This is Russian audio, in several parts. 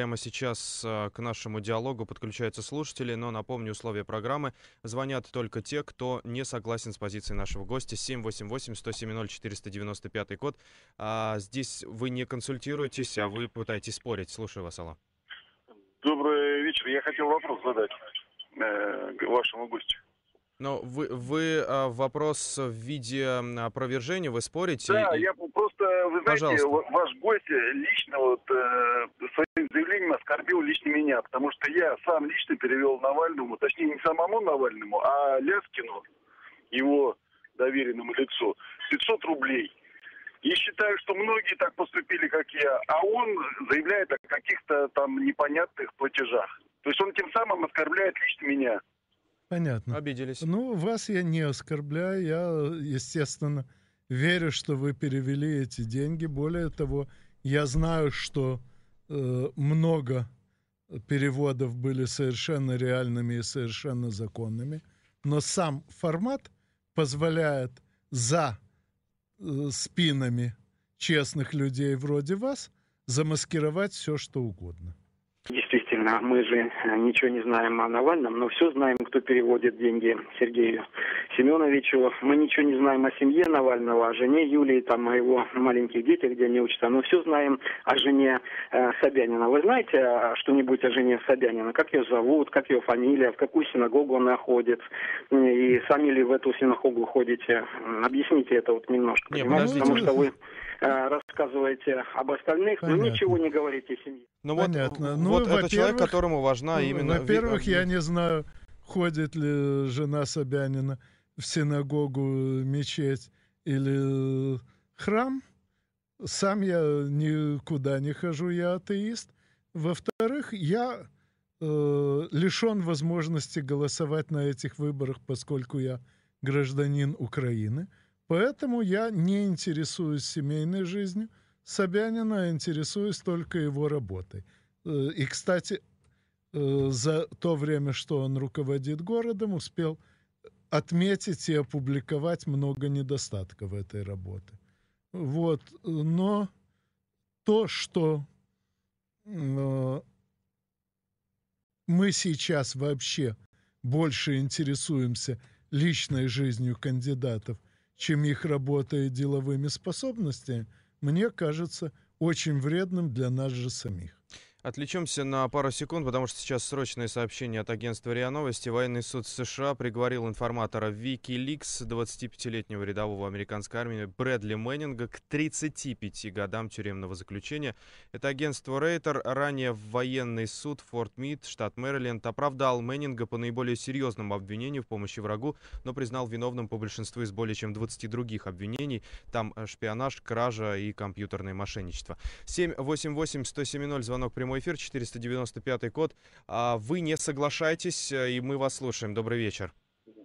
Прямо сейчас э, к нашему диалогу подключаются слушатели, но напомню условия программы. Звонят только те, кто не согласен с позицией нашего гостя. 788 170 495 код. А, здесь вы не консультируетесь, а вы пытаетесь спорить. Слушаю вас, Алла. Добрый вечер. Я хотел вопрос задать э, вашему гостю. Но ну, вы, вы а, вопрос в виде опровержения, вы спорите? Да, и... я просто, вы знаете, Пожалуйста. ваш гость лично вот э, ну, лично меня, потому что я сам лично перевел Навальному, точнее, не самому Навальному, а Ляскину, его доверенному лицу, 500 рублей. И считаю, что многие так поступили, как я, а он заявляет о каких-то там непонятных платежах. То есть он тем самым оскорбляет лично меня. Понятно. Обиделись. Ну, вас я не оскорбляю, я, естественно, верю, что вы перевели эти деньги. Более того, я знаю, что э, много переводов были совершенно реальными и совершенно законными, но сам формат позволяет за э, спинами честных людей вроде вас замаскировать все, что угодно. Действительно Естественно, мы же э, ничего не знаем о Навальном, но все знаем, кто переводит деньги Сергею Семеновичу. Мы ничего не знаем о семье Навального, о жене Юлии, там, о его маленьких детях, где они учатся. Но все знаем о жене э, Собянина. Вы знаете э, что-нибудь о жене Собянина? Как ее зовут, как ее фамилия, в какую синагогу она ходит? И сами ли в эту синагогу ходите? Объясните это вот немножко. Не, понимаете? Потому что вы... Э, рассказываете об остальных, Понятно. но ничего не говорите семье. Ну вот, Понятно. Ну, вот это человек, которому важна ну, именно... Во-первых, я не знаю, ходит ли жена Собянина в синагогу, э, мечеть или э, храм. Сам я никуда не хожу, я атеист. Во-вторых, я э, лишен возможности голосовать на этих выборах, поскольку я гражданин Украины. Поэтому я не интересуюсь семейной жизнью Собянина, а интересуюсь только его работой. Э, и, кстати, э, за то время, что он руководит городом, успел отметить и опубликовать много недостатков этой работы. Вот, но то, что э, мы сейчас вообще больше интересуемся личной жизнью кандидатов – чем их работа и деловыми способностями, мне кажется очень вредным для нас же самих. Отвлечемся на пару секунд, потому что сейчас срочное сообщение от агентства РИА Новости. Военный суд США приговорил информатора Вики Ликс, 25-летнего рядового американской армии Брэдли Мэннинга, к 35 годам тюремного заключения. Это агентство Рейтер, ранее в военный суд Форт Мид, штат Мэриленд, оправдал Мэннинга по наиболее серьезному обвинению в помощи врагу, но признал виновным по большинству из более чем 20 других обвинений. Там шпионаж, кража и компьютерное мошенничество. 788 170 звонок прямой прямой эфир, 495 код. А, вы не соглашаетесь, э, и мы вас слушаем. Добрый вечер.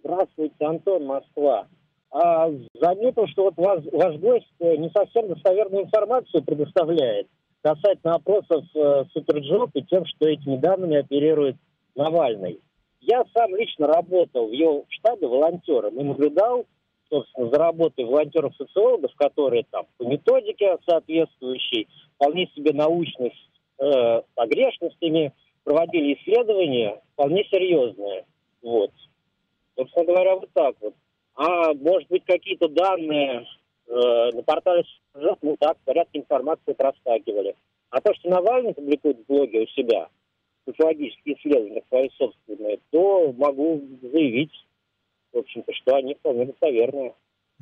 Здравствуйте, Антон, Москва. А, заметил, что вот ваш, ваш гость э, не совсем достоверную информацию предоставляет касательно опросов э, Суперджоп и тем, что этими данными оперирует Навальный. Я сам лично работал в его штабе волонтером и наблюдал, собственно, за работой волонтеров-социологов, которые там по методике соответствующей, вполне себе научной, э, погрешностями, проводили исследования вполне серьезные. Вот. Собственно говоря, вот так вот. А может быть, какие-то данные э, на портале ну так, в порядке информации проскакивали. А то, что Навальный публикует в блоге у себя, социологические исследования свои собственные, то могу заявить, в общем-то, что они вполне достоверные.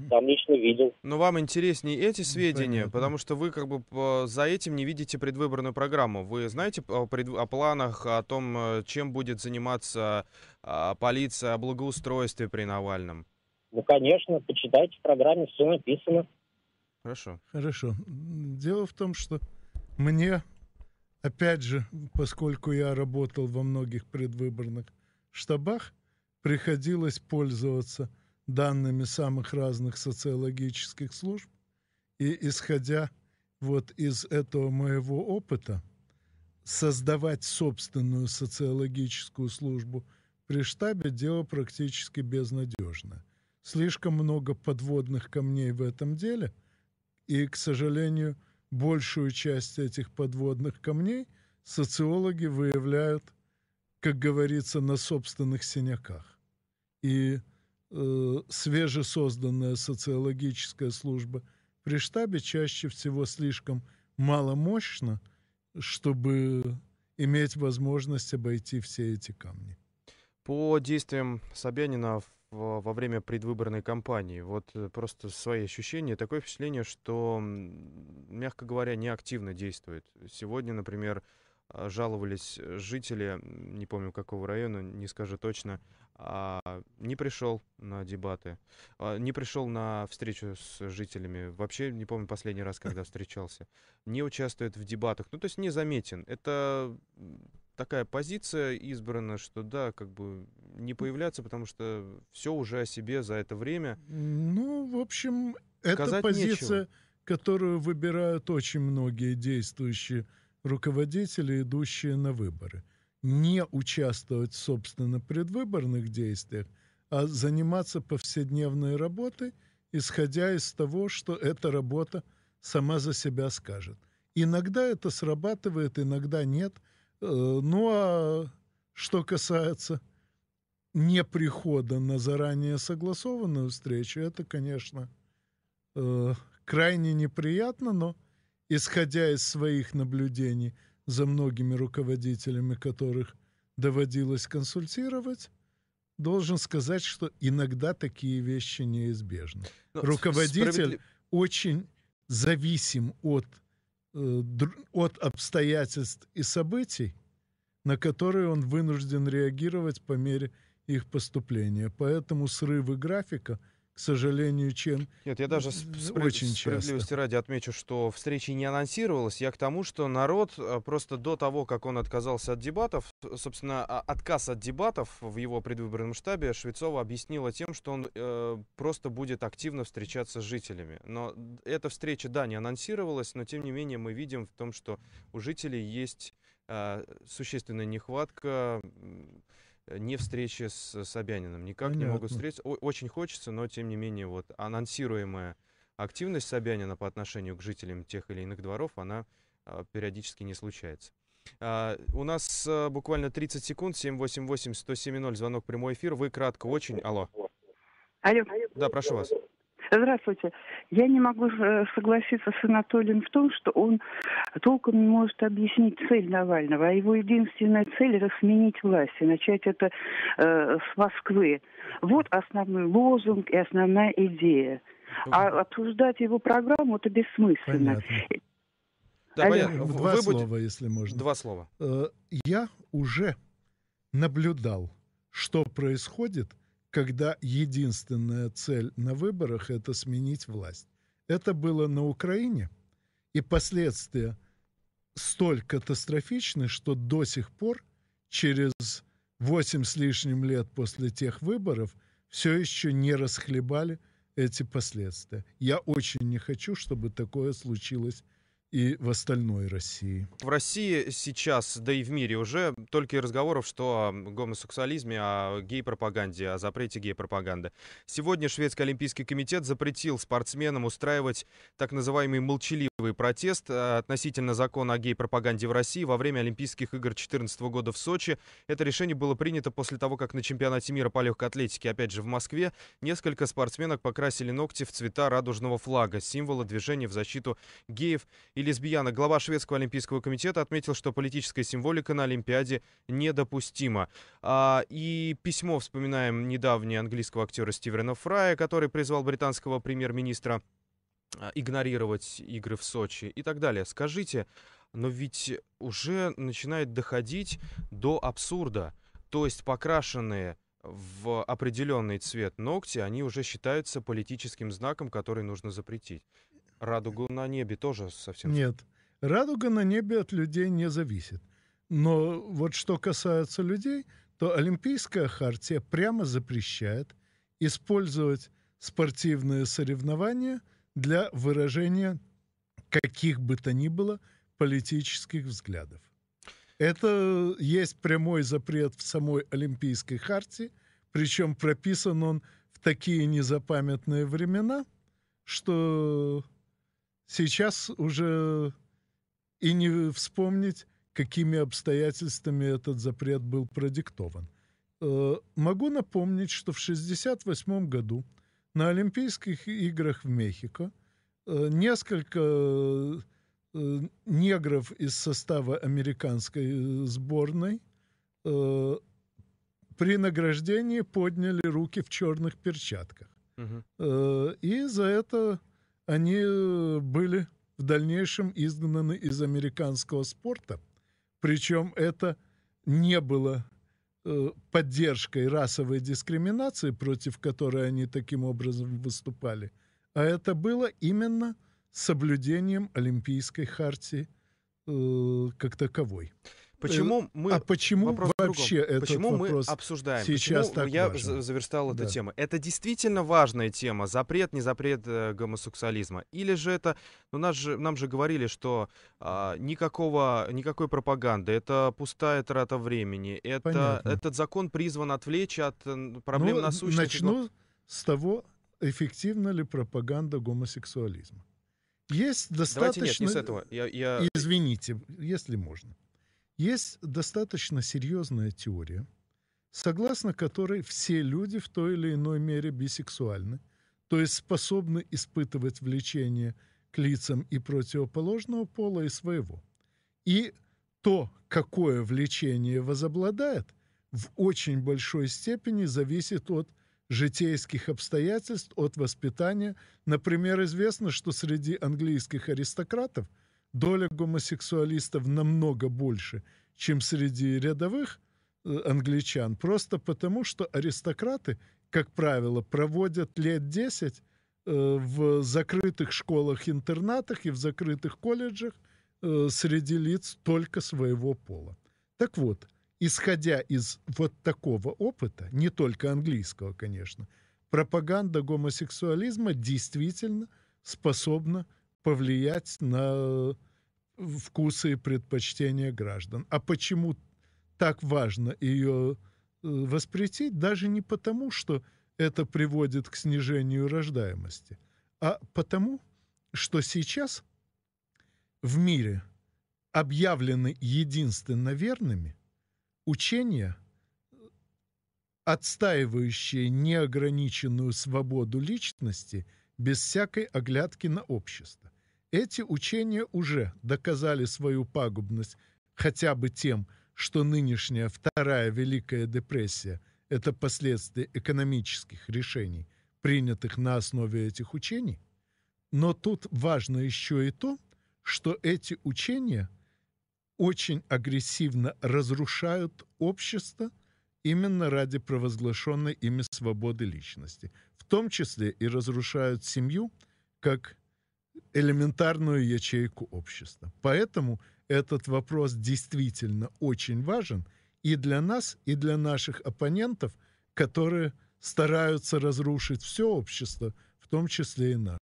Там лично видел. Но вам интереснее эти ну, сведения, Понятно. потому что вы как бы за этим не видите предвыборную программу. Вы знаете о, пред... о планах, о том, э, чем будет заниматься а, полиция, о благоустройстве при Навальном? Ну, конечно, почитайте в программе, все написано. Хорошо. Хорошо. Дело в том, что мне, опять же, поскольку я работал во многих предвыборных штабах, приходилось пользоваться – данными самых разных социологических служб, и исходя вот из этого моего опыта, создавать собственную социологическую службу при штабе – дело практически безнадежно. Слишком много подводных камней в этом деле, и, к сожалению, большую часть этих подводных камней социологи выявляют, как говорится, на собственных синяках. И э, свежесозданная социологическая служба при штабе чаще всего слишком маломощна, чтобы иметь возможность обойти все эти камни. По действиям Собянина во время предвыборной кампании, вот э, просто свои ощущения, такое впечатление, что, мягко говоря, неактивно действует. Сегодня, например, а, жаловались жители, не помню какого района, не скажу точно, а, не пришел на дебаты, а, не пришел на встречу с жителями, вообще не помню последний раз, когда встречался, не участвует в дебатах, ну то есть не заметен. Это такая позиция избрана, что да, как бы не появляться, потому что все уже о себе за это время. Ну, в общем, это позиция, нечего. которую выбирают очень многие действующие руководители, идущие на выборы. Не участвовать, собственно, в предвыборных действиях, а заниматься повседневной работой, исходя из того, что эта работа сама за себя скажет. Иногда это срабатывает, иногда нет. Э, ну а что касается не прихода на заранее согласованную встречу, это, конечно, э, крайне неприятно, но исходя из своих наблюдений за многими руководителями которых доводилось консультировать, должен сказать, что иногда такие вещи неизбежны. Но ну, Руководитель справедлив... очень зависим от, э, от обстоятельств и событий, на которые он вынужден реагировать по мере их поступления. Поэтому срывы графика — к сожалению, чем Нет, я даже спр... очень справедливости часто. ради отмечу, что встреча не анонсировалась. Я к тому, что народ э, просто до того, как он отказался от дебатов, э, собственно, а, отказ от дебатов в его предвыборном штабе Швецова объяснила тем, что он э, просто будет активно встречаться с жителями. Но эта встреча, да, не анонсировалась, но тем не менее мы видим в том, что у жителей есть э, существенная нехватка Э, не встречи с э, Собяниным. Никак Понятно. не могут встретиться. О- очень хочется, но тем не менее вот анонсируемая активность Собянина по отношению к жителям тех или иных дворов, она а, периодически не случается. А, у нас а, буквально 30 секунд, 788-170, звонок прямой эфир. Вы кратко очень... Алло. Алло. Да, прошу вас. Здравствуйте. Я не могу э, согласиться с Анатолием в том, что он толком не может объяснить цель Навального, а его единственная цель – это сменить власть и начать это э, с Москвы. Вот основной лозунг и основная идея. А обсуждать его программу – это бессмысленно. Понятно. Э, да, понятно. Ну, два Вы слова, будете... если можно. Два слова. Э, я уже наблюдал, что происходит – когда единственная цель на выборах – это сменить власть. Это было на Украине, и последствия столь катастрофичны, что до сих пор, через восемь с лишним лет после тех выборов, все еще не расхлебали эти последствия. Я очень не хочу, чтобы такое случилось и в остальной России? В России сейчас, да и в мире уже, только и разговоров, что о гомосексуализме, о гей-пропаганде, о запрете гей-пропаганды. Сегодня Шведский Олимпийский комитет запретил спортсменам устраивать так называемый молчаливые массовый протест а, относительно закона о гей-пропаганде в России во время Олимпийских игр 2014 года в Сочи. Это решение было принято после того, как на чемпионате мира по легкой атлетике, опять же в Москве, несколько спортсменок покрасили ногти в цвета радужного флага, символа движения в защиту геев и лесбиянок. Глава Шведского олимпийского комитета отметил, что политическая символика на Олимпиаде недопустима. А, и письмо, вспоминаем, недавнее английского актера Стивена Фрая, который призвал британского премьер-министра а, игнорировать игры в Сочи и так далее. Скажите, но ведь уже начинает доходить до абсурда. То есть покрашенные в определенный цвет ногти, они уже считаются политическим знаком, который нужно запретить. Радуга на небе тоже совсем... Нет, радуга на небе от людей не зависит. Но вот что касается людей, то Олимпийская хартия прямо запрещает использовать спортивные соревнования – для выражения каких бы то ни было политических взглядов. Это есть прямой запрет в самой Олимпийской харте, причем прописан он в такие незапамятные времена, что сейчас уже и не вспомнить, какими обстоятельствами этот запрет был продиктован. Э, могу напомнить, что в 1968 году на Олимпийских играх в Мехико э, несколько э, негров из состава американской э, сборной при награждении подняли руки в черных перчатках. Угу. И за это они были в дальнейшем изгнаны из американского спорта. Причем это не было Э, поддержкой расовой дискриминации, против которой они таким образом выступали, а это было именно соблюдением Олимпийской хартии э, как таковой. Почему э, мы... А почему вопрос вообще этот Почему вопрос мы обсуждаем? Сейчас почему так я важно? заверстал эту да. тему. Это действительно важная тема. Запрет, не запрет э, гомосексуализма. Или же это... Ну, нас же, нам же говорили, что а, никакого, никакой пропаганды. Это пустая трата времени. Это, Понятно. этот закон призван отвлечь от проблем ну, насущных. Начну с того, эффективна ли пропаганда гомосексуализма. Есть достаточно... Давайте нет, не с этого. Я, я... Извините, если можно. Есть достаточно серьезная теория, согласно которой все люди в той или иной мере бисексуальны, то есть способны испытывать влечение к лицам и противоположного пола и своего. И то, какое влечение возобладает, в очень большой степени зависит от житейских обстоятельств, от воспитания. Например, известно, что среди английских аристократов – доля гомосексуалистов намного больше, чем среди рядовых э, англичан, просто потому, что аристократы, как правило, проводят лет 10 э, в закрытых школах-интернатах и в закрытых колледжах э, среди лиц только своего пола. Так вот, исходя из вот такого опыта, не только английского, конечно, пропаганда гомосексуализма действительно способна повлиять на э, вкусы и предпочтения граждан. А почему так важно ее э, воспретить? Даже не потому, что это приводит к снижению рождаемости, а потому, что сейчас в мире объявлены единственно верными учения, отстаивающие неограниченную свободу личности без всякой оглядки на общество. Эти учения уже доказали свою пагубность хотя бы тем, что нынешняя Вторая Великая Депрессия – это последствия экономических решений, принятых на основе этих учений. Но тут важно еще и то, что эти учения очень агрессивно разрушают общество именно ради провозглашенной ими свободы личности, в том числе и разрушают семью как элементарную ячейку общества. Поэтому этот вопрос действительно очень важен и для нас, и для наших оппонентов, которые стараются разрушить все общество том числе и наши.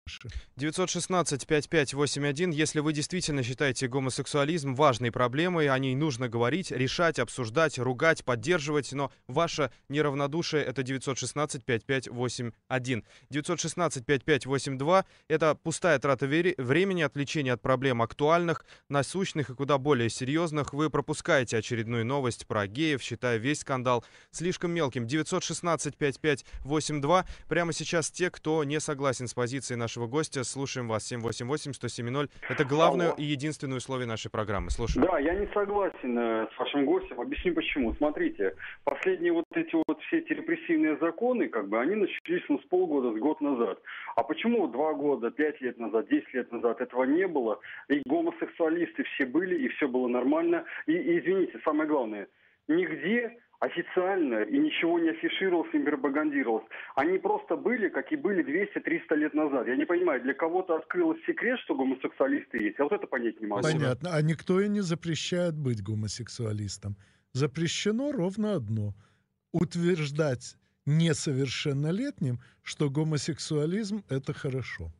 916-5581. Если вы действительно считаете гомосексуализм важной проблемой, о ней нужно говорить, решать, обсуждать, ругать, поддерживать, но ваше неравнодушие — это 916-5581. 916-5582 — это пустая трата времени, отвлечение от проблем актуальных, насущных и куда более серьезных. Вы пропускаете очередную новость про геев, считая весь скандал слишком мелким. 916-5582. Прямо сейчас те, кто не согласен согласен с позицией нашего гостя. Слушаем вас 788 107 Это главное Алло. и единственное условие нашей программы. Слушаем. Да, я не согласен э, с вашим гостем. Объясню почему. Смотрите, последние вот эти вот все эти репрессивные законы, как бы, они начались ну, с полгода, с год назад. А почему два года, пять лет назад, десять лет назад этого не было? И гомосексуалисты все были, и все было нормально. И, и извините, самое главное, нигде официально и ничего не афишировалось не пропагандировалось. Они просто были, как и были 200-300 лет назад. Я не понимаю, для кого-то открылось секрет, что гомосексуалисты есть. Я вот это понять не могу. Понятно. А никто и не запрещает быть гомосексуалистом. Запрещено ровно одно – утверждать несовершеннолетним, что гомосексуализм – это хорошо.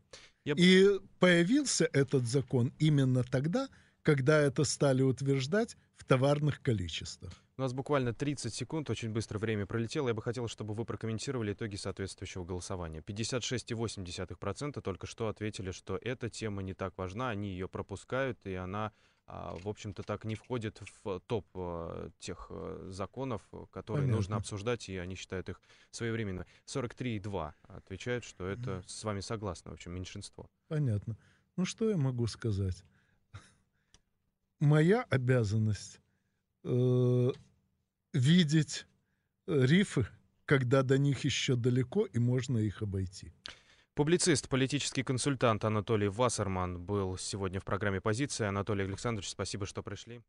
Я... И появился этот закон именно тогда, когда это стали утверждать в товарных количествах. У нас буквально 30 секунд, очень быстро время пролетело. Я бы хотел, чтобы вы прокомментировали итоги соответствующего голосования. 56,8% только что ответили, что эта тема не так важна, они ее пропускают, и она, а, в общем-то, так не входит в топ а, тех а, законов, которые Понятно. нужно обсуждать, и они считают их своевременными. 43,2% отвечают, что это с вами согласно, в общем, меньшинство. Понятно. Ну что я могу сказать? Моя обязанность э, видеть э, рифы, когда до них еще далеко и можно их обойти. Публицист, политический консультант Анатолий Вассерман был сегодня в программе «Позиция». Анатолий Александрович, спасибо, что пришли.